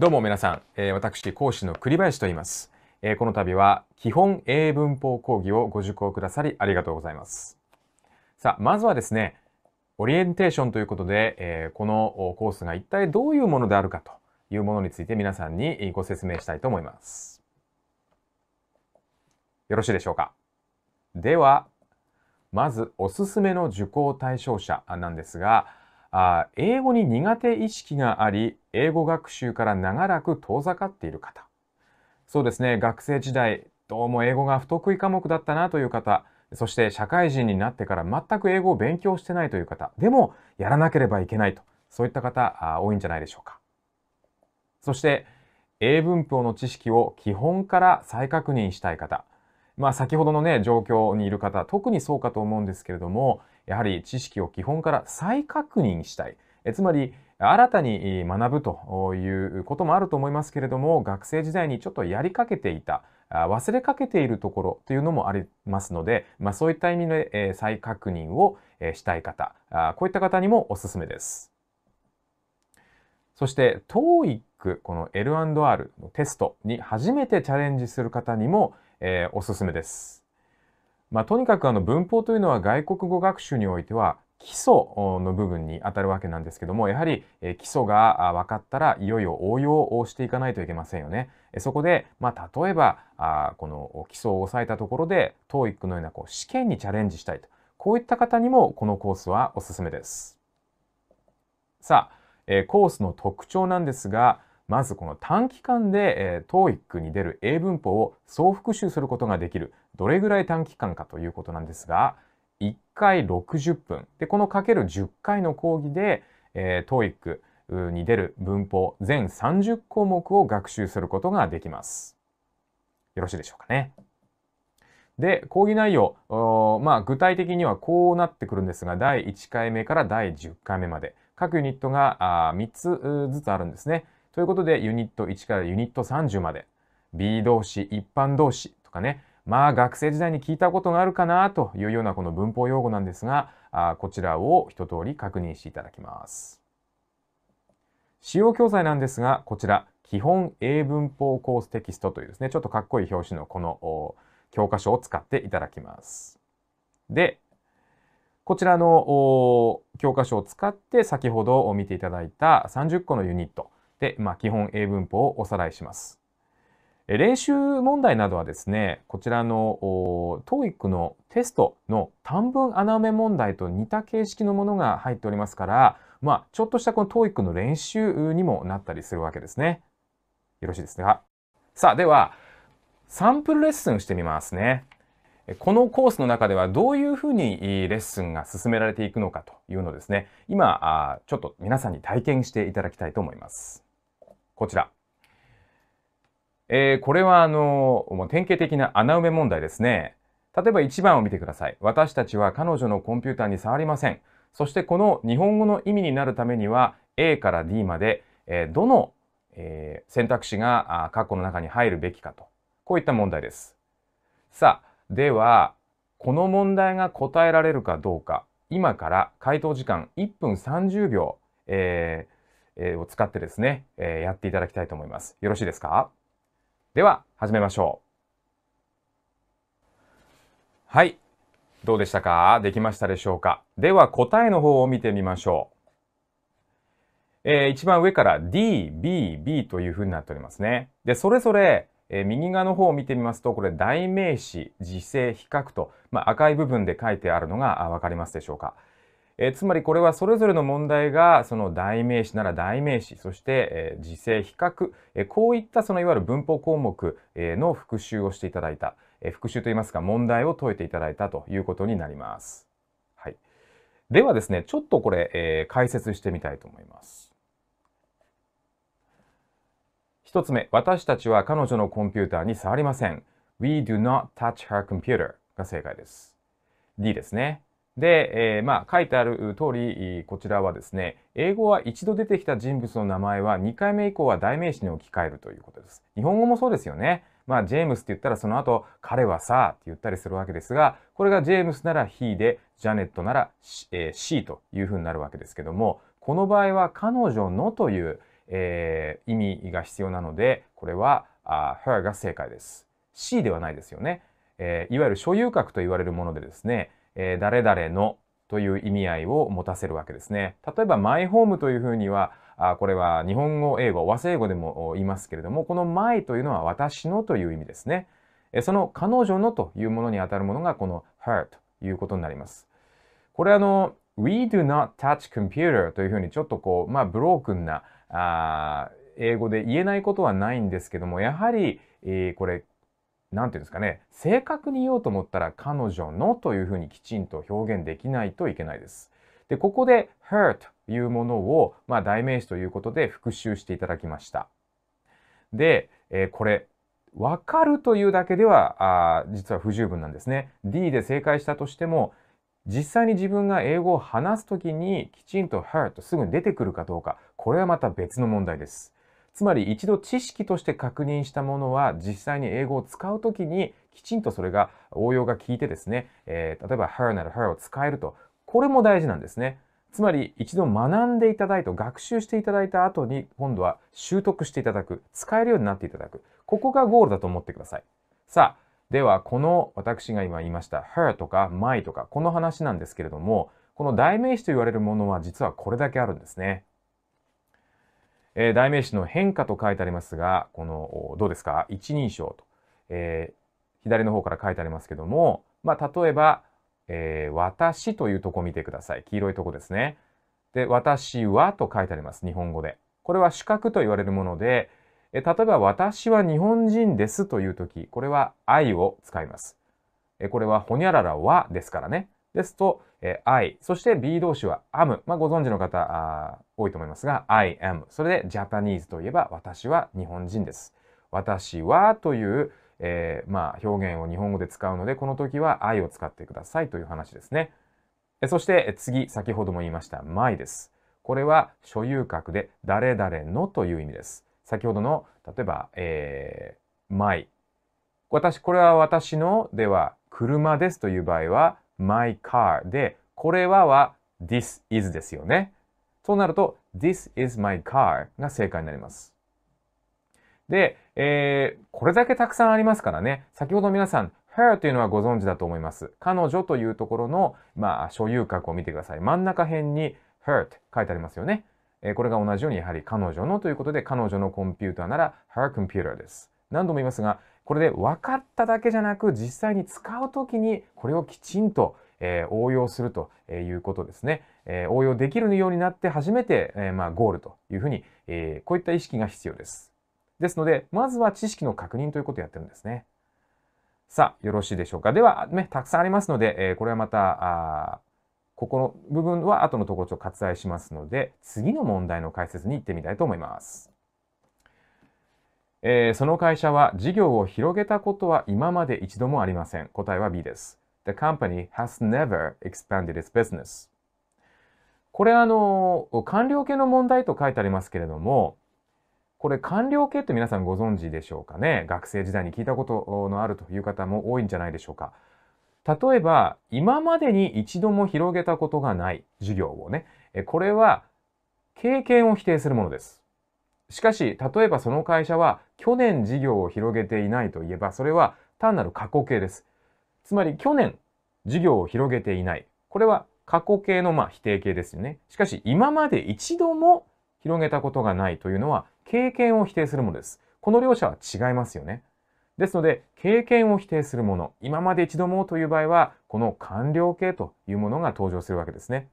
どうも皆さん、えー、私講師の栗林と言います、えー、この度は基本英文法講義をご受講くださりありがとうございます。さあ、まずはですね、オリエンテーションということで、えー、このコースが一体どういうものであるかというものについて皆さんにご説明したいと思います。よろしいでしょうか。では、まずおすすめの受講対象者なんですが、あ英語に苦手意識があり、英語学習から長らく遠ざかっている方。そうですね、学生時代、どうも英語が不得意科目だったなという方、そして社会人になってから全く英語を勉強してないという方、でもやらなければいけないと、そういった方多いんじゃないでしょうか。そして、英文法の知識を基本から再確認したい方、まあ先ほどのね、状況にいる方、特にそうかと思うんですけれども、やはり知識を基本から再確認したい。えつまり、新たに学ぶということもあると思いますけれども、学生時代にちょっとやりかけていた、忘れかけているところというのもありますので、まあ、そういった意味で、え再確認を、えしたい方あ、こういった方にもおすすめです。そして、TOEIC、この L&R のテストに初めてチャレンジする方にも、えおすすめです。まあ、とにかくあの文法というのは外国語学習においては基礎の部分にあたるわけなんですけどもやはり基礎が分かったらいよいよ応用をしていかないといけませんよね。そこで、まあ、例えばあこの基礎を抑えたところで TOEIC のようなこう試験にチャレンジしたいとこういった方にもこのコースはおすすめです。さあ、えコースの特徴なんですがまずこの短期間で、え TOEIC に出る英文法を総復習することができるどれぐらい短期間かということなんですが、1回60分。で、このかける10回の講義で、えー、TOEIC に出る文法全30項目を学習することができます。よろしいでしょうかね。で、講義内容、まあ、具体的にはこうなってくるんですが、第1回目から第10回目まで、各ユニットが3つずつあるんですね。ということで、ユニット1からユニット30まで、B 動詞、一般動詞とかね、まあ学生時代に聞いたことがあるかなというようなこの文法用語なんですが、あこちらを一通り確認していただきます。使用教材なんですが、こちら、基本英文法コーステキストというですね、ちょっとかっこいい表紙のこの教科書を使っていただきます。で、こちらの教科書を使って先ほど見ていただいた30個のユニットで、まあ、基本英文法をおさらいします。練習問題などはですね、こちらの TOEIC のテストの短文穴埋め問題と似た形式のものが入っておりますから、まあ、ちょっとしたこの TOEIC の練習にもなったりするわけですね。よろしいですかさあ、では、サンプルレッスンしてみますね。このコースの中ではどういうふうにレッスンが進められていくのかというのをですね、今、ちょっと皆さんに体験していただきたいと思います。こちら。えー、これはあの、もう典型的な穴埋め問題ですね。例えば1番を見てください。私たちは彼女のコンピューターに触りません。そしてこの日本語の意味になるためには A から D まで、えー、どの、えー、選択肢が括弧の中に入るべきかと。こういった問題です。さあ、では、この問題が答えられるかどうか、今から回答時間1分30秒、えーえー、を使ってですね、えー、やっていただきたいと思います。よろしいですかでは始めましょうはいどうでしたかできましたでしょうかでは答えの方を見てみましょう、えー、一番上から DBB というふうになっておりますねでそれぞれえー、右側の方を見てみますと、これ代名詞、時制、比較と、まあ、赤い部分で書いてあるのが分かりますでしょうか。えー、つまりこれはそれぞれの問題がその代名詞なら代名詞そして、えー、時制比較、えー、こういったそのいわゆる文法項目、えの復習をしていただいた、え復習といいますか問題を解いていただいたということになります。はい、ではですねちょっとこれ、え解説してみたいと思います。1つ目私たちは彼女のコンピューターに触りません。We do not touch her computer が正解です。D ですね。で、えー、まあ、書いてある通り、こちらはですね、英語は一度出てきた人物の名前は2回目以降は代名詞に置き換えるということです。日本語もそうですよね。まあ、ジェームスって言ったらその後、彼はさ、って言ったりするわけですが、これがジェームスなら he で、ジャネットなら she,、えー、she というふうになるわけですけども、この場合は彼女のという、えー、意味が必要なので、これはあ her が正解です。she ではないですよね。えー、いわゆる所有格と言われるものでですね、えー、誰々のという意味合いを持たせるわけですね。例えば、マイホームというふうには、あこれは日本語、英語、和製語でも言いますけれども、このマイというのは私のという意味ですね。その彼女のというものにあたるものがこの her ということになります。これあの、we do not touch computer というふうにちょっとこう、まあ、ブロークンなあ英語で言えないことはないんですけども、やはり、えー、これ何て言うんですかね、正確に言おうと思ったら彼女のというふうにきちんと表現できないといけないです。で、ここで her というものを、まあ、代名詞ということで復習していただきました。で、えー、これ、わかるというだけではあ実は不十分なんですね。D で正解したとしても、実際に自分が英語を話す時にきちんと her とすぐに出てくるかどうか、これはまた別の問題です。つまり一度知識として確認したものは実際に英語を使う時にきちんとそれが応用が効いてですね、えー、例えば her なら her を使えると。これも大事なんですね。つまり一度学んでいただいて学習していただいた後に今度は習得していただく使えるようになっていただくここがゴールだと思ってくださいさあではこの私が今言いました her とか my とかこの話なんですけれどもこの代名詞と言われるものは実はこれだけあるんですねえー、代名詞の変化と書いてありますが、この、どうですか一人称と、えー、左の方から書いてありますけども、まあ、例えば、えー、私というとこ見てください。黄色いとこですね。で、私はと書いてあります。日本語で。これは主格と言われるもので、え例えば私は日本人ですという時、これは愛を使います。えこれはほにゃららはですからね。ですと、えー、I、そして B 動詞は am。まあ、ご存知の方多いと思いますが、I am。それで Japanese といえば私は日本人です。私はという、えー、まあ、表現を日本語で使うので、この時は I を使ってくださいという話ですね。そして次、先ほども言いました my です。これは所有格で誰々のという意味です。先ほどの、例えば、えー、my。私、これは私のでは、車ですという場合は、my car で、これはは this is ですよね。そうなると this is my car が正解になります。で、えー、これだけたくさんありますからね、先ほど皆さん her というのはご存知だと思います。彼女というところの、まあ、所有格を見てください。真ん中辺に her って書いてありますよね。えー、これが同じようにやはり彼女のということで、彼女のコンピューターなら her computer です。何度も言いますが、これで分かっただけじゃなく実際に使う時にこれをきちんとえー、応用するということですね。えー、応用できるようになって初めて、えー、まあ、ゴールというふうに、えこういった意識が必要です。ですので、まずは知識の確認ということをやってるんですね。さあ、よろしいでしょうか。では、ね、たくさんありますので、えこれはまた、ここの部分は後のところちょっと割愛しますので、次の問題の解説に行ってみたいと思います。えー、その会社は事業を広げたことは今まで一度もありません。答えは B です。The company has never expanded its business. これあの、官僚系の問題と書いてありますけれども、これ官僚系って皆さんご存知でしょうかね学生時代に聞いたことのあるという方も多いんじゃないでしょうか。例えば、今までに一度も広げたことがない事業をね、これは経験を否定するものです。しかし、例えばその会社は去年事業を広げていないといえば、それは単なる過去形です。つまり、去年事業を広げていない。これは過去形のまあ否定形ですよね。しかし、今まで一度も広げたことがないというのは、経験を否定するものです。この両者は違いますよね。ですので、経験を否定するもの、今まで一度もという場合は、この完了形というものが登場するわけですね。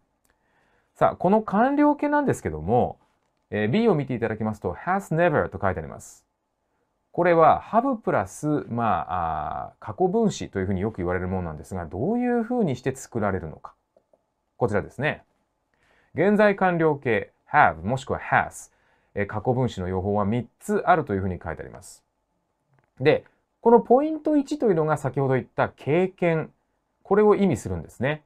さあ、この完了形なんですけども、えー、B を見ていただきますと、has never と書いてあります。これは have プラス、まあ、あ過去分詞というふうによく言われるものなんですが、どういうふうにして作られるのか。こちらですね。現在完了形 have もしくは has、えー、過去分詞の用法は3つあるというふうに書いてあります。で、このポイント1というのが先ほど言った経験。これを意味するんですね。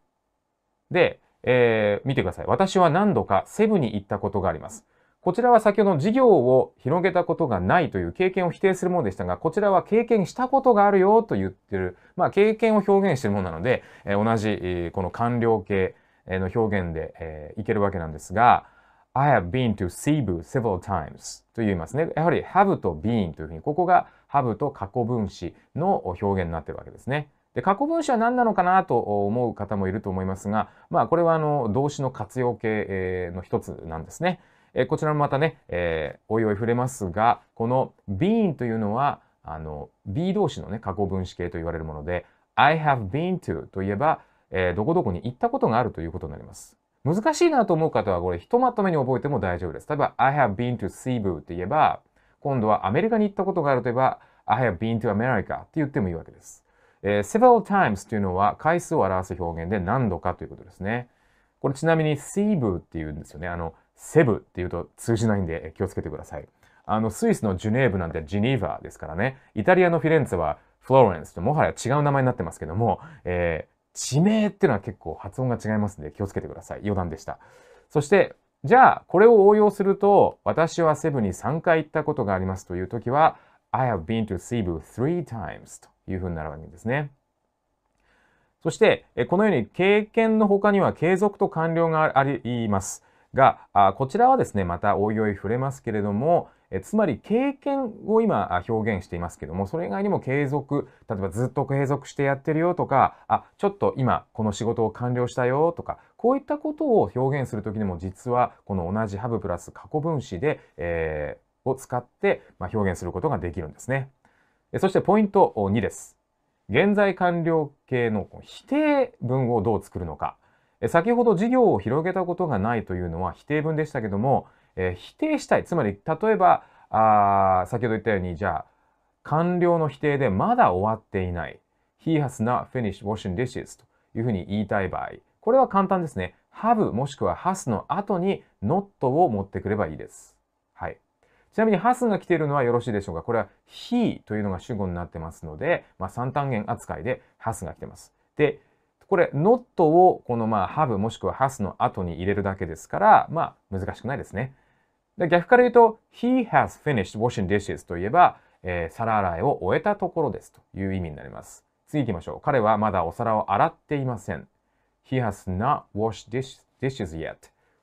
で、えー、見てください。私は何度かセブに行ったことがあります。こちらは先ほどの事業を広げたことがないという経験を否定するものでしたが、こちらは経験したことがあるよと言ってる、まあ経験を表現しているものなので、え同じ、この官僚系の表現で、えいけるわけなんですが、I have been to Cebu several times と言いますね。やはり have と been というふうに、ここが have と過去分詞の表現になってるわけですね。で過去分詞は何なのかなと思う方もいると思いますが、まあこれはあの動詞の活用形の一つなんですね。えこちらもまたね、えおいおい触れますが、この been というのは、あの、B 動詞のね、過去分詞形と言われるもので、I have been to といえば、えー、どこどこに行ったことがあるということになります。難しいなと思う方は、これ、ひとまとめに覚えても大丈夫です。例えば、I have been to s e b u って言えば、今度はアメリカに行ったことがあるといえば、I have been to America って言ってもいいわけです。えー、several times というのは回数を表す表現で何度かということですね。これちなみに s e b u って言うんですよね。あの、セブっていうと通じないんで気をつけてください。あの、スイスのジュネーブなんてジニーバーですからね、イタリアのフィレンツェはフローレンスともはや違う名前になってますけども、えー、地名っていうのは結構発音が違いますんで気をつけてください。余談でした。そして、じゃあ、これを応用すると、私はセブに3回行ったことがありますというときは、I have been to セブ three times というふうになるわけですね。そして、このように経験の他には継続と完了があります。が、あこちらはですね、またおいおい触れますけれども、えつまり経験を今表現していますけども、それ以外にも継続、例えばずっと継続してやってるよとか、あ、ちょっと今この仕事を完了したよとか、こういったことを表現するときにも実はこの同じハブプラス過去分詞で、えー、を使って、ま表現することができるんですね。そしてポイント2です。現在完了形の否定文をどう作るのか。先ほど事業を広げたことがないというのは否定文でしたけども、えー、否定したい。つまり、例えば、あ先ほど言ったように、じゃあ、完了の否定でまだ終わっていない。He has not finished washing dishes というふうに言いたい場合。これは簡単ですね。have もしくは has の後に not を持ってくればいいです。はい。ちなみに has が来ているのはよろしいでしょうかこれは he というのが主語になってますので、まあ、3単元扱いで has が来てます。で、これ not をこのまあ have もしくは has の後に入れるだけですから、まあ難しくないですね。で逆から言うと he has finished washing dishes といえば、えー、皿洗いを終えたところですという意味になります。次行きましょう。彼はまだお皿を洗っていません。He has not washed dishes yet.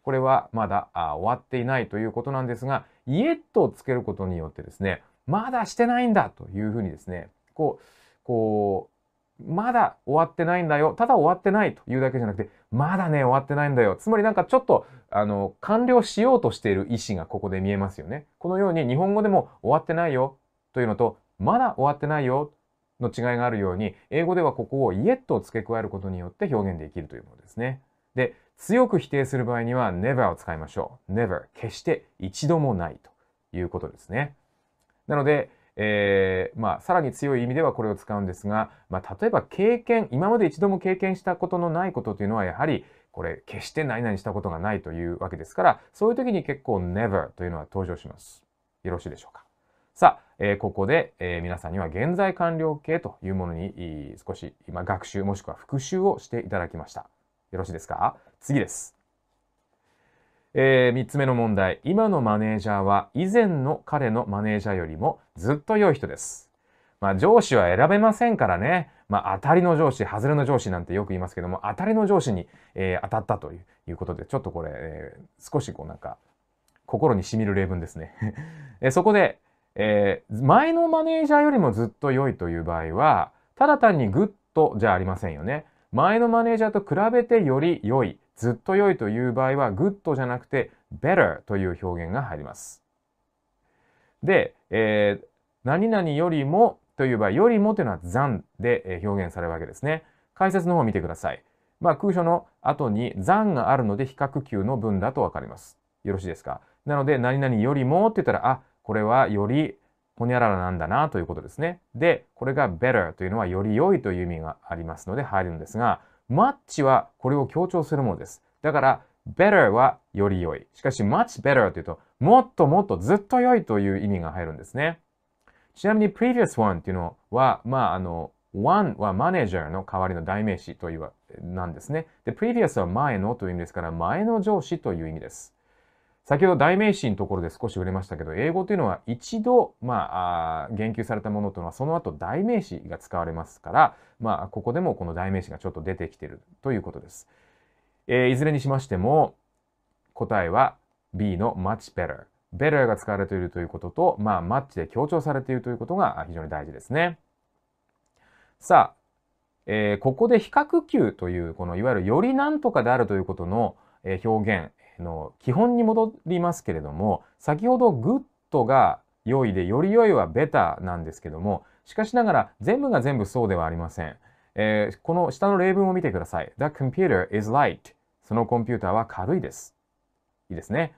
これはまだあ終わっていないということなんですが、yet をつけることによってですね、まだしてないんだというふうにですね、こう、こう、まだ終わってないんだよ。ただ終わってないというだけじゃなくて、まだね、終わってないんだよ。つまりなんかちょっと、あの、完了しようとしている意思がここで見えますよね。このように日本語でも終わってないよというのと、まだ終わってないよの違いがあるように、英語ではここを yet を付け加えることによって表現できるというものですね。で、強く否定する場合には never を使いましょう。never 決して一度もないということですね。なので、えー、まあ、さらに強い意味ではこれを使うんですが、まあ、例えば経験、今まで一度も経験したことのないことというのは、やはり、これ、決して何々したことがないというわけですから、そういう時に結構 never というのは登場します。よろしいでしょうか。さあ、えー、ここで、えー、皆さんには現在完了形というものに少し今学習もしくは復習をしていただきました。よろしいですか次です。えー、3つ目の問題。今のマネージャーは以前の彼のマネージャーよりもずっと良い人です。まあ上司は選べませんからね。まあ当たりの上司、外れの上司なんてよく言いますけども、当たりの上司に、えー、当たったということで、ちょっとこれ、えー、少しこうなんか心にしみる例文ですね。えそこで、えー、前のマネージャーよりもずっと良いという場合は、ただ単にグッとじゃありませんよね。前のマネージャーと比べてより良い。ずっと良いという場合は good じゃなくて better という表現が入ります。で、えー、何々よりもという場合、よりもというのは than で表現されるわけですね。解説の方を見てください。まあ、空所の後に than があるので比較級の文だとわかります。よろしいですかなので、何々よりもって言ったら、あ、これはよりほにゃららなんだなということですね。で、これが better というのはより良いという意味がありますので入るんですが、m ッ c h はこれを強調するものです。だから better はより良い。しかし much better というともっともっとずっと良いという意味が入るんですね。ちなみに previous one というのは、まああの、one はマネージャーの代わりの代名詞というなんですね。で、previous は前のという意味ですから前の上司という意味です。先ほど代名詞のところで少し触れましたけど、英語というのは一度、まあ、言及されたものというのは、その後代名詞が使われますから、まあ、ここでもこの代名詞がちょっと出てきてるということです。えー、いずれにしましても、答えは B の much better。better が使われているということと、まあ、マッチで強調されているということが非常に大事ですね。さあ、えー、ここで比較級という、このいわゆるよりなんとかであるということの表現、の基本に戻りますけれども先ほどグッドが良いでより良いはベタなんですけどもしかしながら全部が全部そうではありません、えー、この下の例文を見てください The computer is light そのコンピューターは軽いですいいですね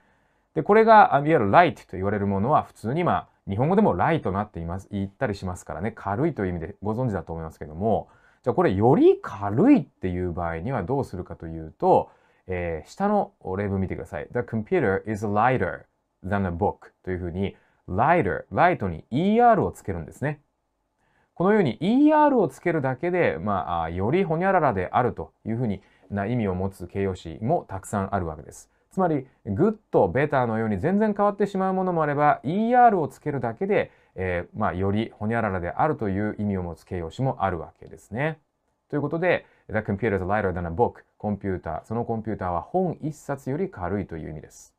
でこれがいわゆる light と言われるものは普通にまあ日本語でもライとなっています言ったりしますからね軽いという意味でご存知だと思いますけどもじゃあこれより軽いっていう場合にはどうするかというとえー、下の例文見てください。The computer is lighter than a book というふうに lighter、ライトに er をつけるんですね。このように er をつけるだけで、まあ、よりほにゃららであるというふうにな意味を持つ形容詞もたくさんあるわけです。つまり、good と better のように全然変わってしまうものもあれば、er をつけるだけで、えー、まあ、よりほにゃららであるという意味を持つ形容詞もあるわけですね。ということで、The computer is lighter than a book. コンピューター、そのコンピューターは本一冊より軽いという意味です。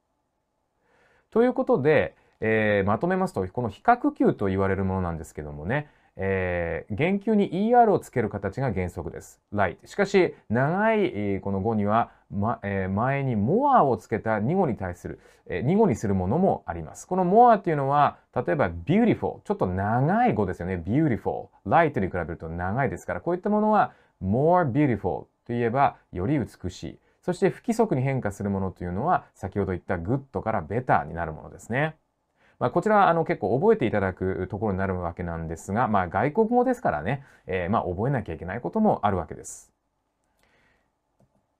ということで、えー、まとめますと、この比較級と言われるものなんですけどもね、えー、言及に ER をつける形が原則です。light。しかし、長いこの語には、まえー、前に more をつけた2語に対する、えー、2語にするものもあります。この more っていうのは、例えば beautiful。ちょっと長い語ですよね。beautiful。light に比べると長いですから、こういったものは more beautiful といえばより美しい。そして不規則に変化するものというのは先ほど言った good から better になるものですね。まあ、こちらはあの結構覚えていただくところになるわけなんですが、まあ、外国語ですからね、えー、まあ覚えなきゃいけないこともあるわけです。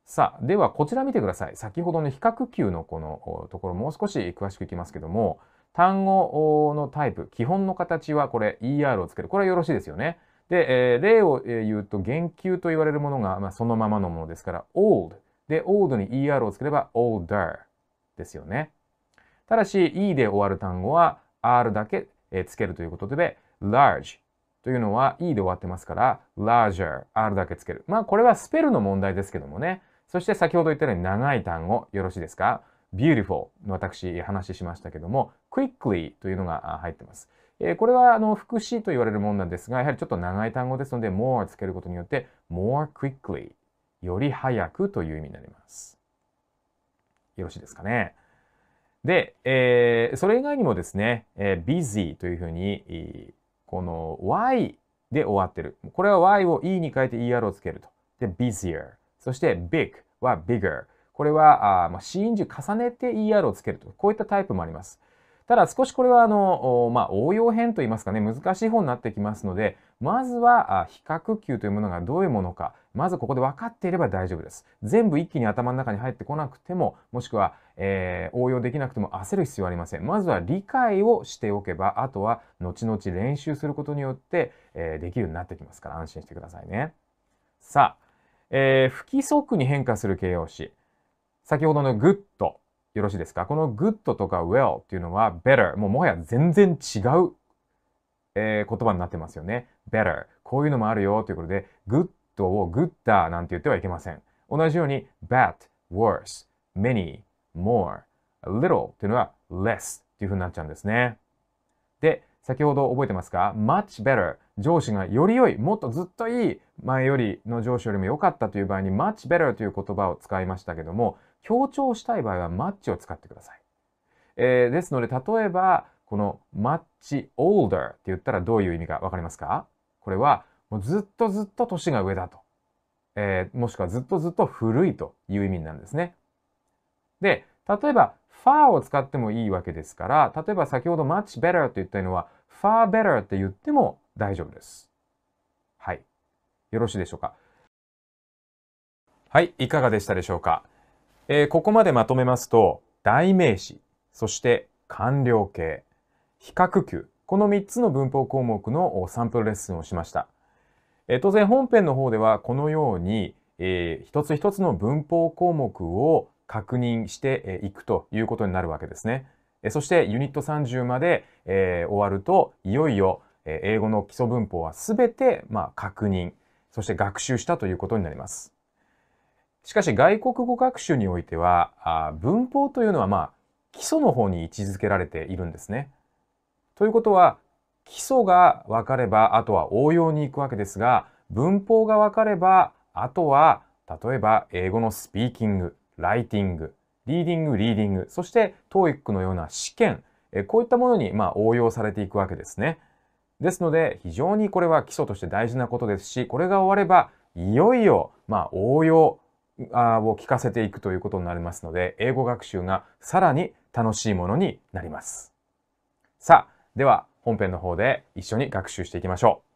さあ、ではこちら見てください。先ほどの比較級のこのところもう少し詳しくいきますけども、単語のタイプ、基本の形はこれ ER をつける。これはよろしいですよね。で、えー、例を言うと、言及と言われるものが、まあ、そのままのものですから、old。で、old に er をつければ older ですよね。ただし、e で終わる単語は r だけ、えー、つけるということで、large というのは e で終わってますから、larger、r だけつける。まあ、これはスペルの問題ですけどもね。そして先ほど言ったように長い単語、よろしいですか beautiful の私話しましたけども、quickly というのが入ってます。えー、これはあの副詞と言われるものなんですが、やはりちょっと長い単語ですので、more つけることによって、more quickly より早くという意味になります。よろしいですかね。で、えー、それ以外にもですね、えー、busy というふうに、この y で終わってる。これは y を e に変えて er をつけると。で、busier。そして big は bigger。これは、あまあ、子音重重ねて er をつけると。こういったタイプもあります。ただ少しこれはあの、まあ、応用編といいますかね、難しい方になってきますので、まずは比較級というものがどういうものか、まずここで分かっていれば大丈夫です。全部一気に頭の中に入ってこなくても、もしくは、えー、応用できなくても焦る必要はありません。まずは理解をしておけば、あとは後々練習することによって、えー、できるようになってきますから安心してくださいね。さあ、えー、不規則に変化する形容詞。先ほどのグッとよろしいですかこの good とか well っていうのは better。もうもはや全然違う、えー、言葉になってますよね。better。こういうのもあるよということで、good を gooder なんて言ってはいけません。同じように bad, worse, many, more, little っていうのは less っていうふうになっちゃうんですね。で、先ほど覚えてますか ?much better 上司がより良い、もっとずっといい、前よりの上司よりも良かったという場合に much better という言葉を使いましたけども、強調したい場合はマッチを使ってください。えー、ですので、例えば、このマッチ older って言ったらどういう意味かわかりますかこれは、もうずっとずっと年が上だと。えー、もしくはずっとずっと古いという意味なんですね。で、例えば、far を使ってもいいわけですから、例えば先ほど much better と言ったのは、far better って言っても大丈夫です。はい。よろしいでしょうか。はい。いかがでしたでしょうか。えー、ここまでまとめますと、代名詞、そして完了形、比較級、この3つの文法項目のサンプルレッスンをしました。えー、当然本編の方ではこのように、えー、一つ一つの文法項目を確認していくということになるわけですね。えそしてユニット30まで、えー、終わるといよいよ英語の基礎文法は全て、まあ、確認そして学習したということになります。しかし外国語学習においてはあ文法というのはまあ基礎の方に位置づけられているんですね。ということは基礎が分かればあとは応用に行くわけですが文法が分かればあとは例えば英語のスピーキングライティングリーディングリーディングそして TOEIC のような試験こういったものにま応用されていくわけですね。ですので非常にこれは基礎として大事なことですしこれが終わればいよいよま応用あを聞かせていくということになりますので、英語学習がさらに楽しいものになります。さあ、では本編の方で一緒に学習していきましょう。